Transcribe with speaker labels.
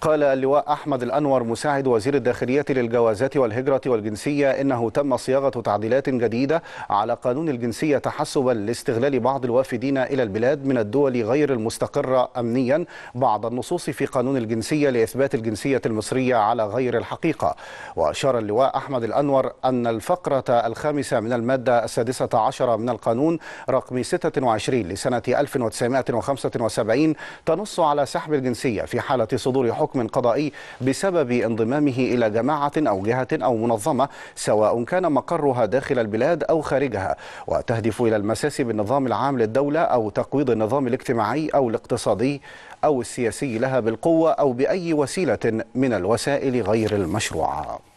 Speaker 1: قال اللواء أحمد الأنور مساعد وزير الداخلية للجوازات والهجرة والجنسية إنه تم صياغة تعديلات جديدة على قانون الجنسية تحسبا لاستغلال بعض الوافدين إلى البلاد من الدول غير المستقرة أمنيا بعض النصوص في قانون الجنسية لإثبات الجنسية المصرية على غير الحقيقة وأشار اللواء أحمد الأنور أن الفقرة الخامسة من المادة السادسة عشر من القانون رقم 26 لسنة 1975 تنص على سحب الجنسية في حالة صدور حكم حكم قضائي بسبب انضمامه إلى جماعة أو جهة أو منظمة سواء كان مقرها داخل البلاد أو خارجها وتهدف إلى المساس بالنظام العام للدولة أو تقويض النظام الاجتماعي أو الاقتصادي أو السياسي لها بالقوة أو بأي وسيلة من الوسائل غير المشروعة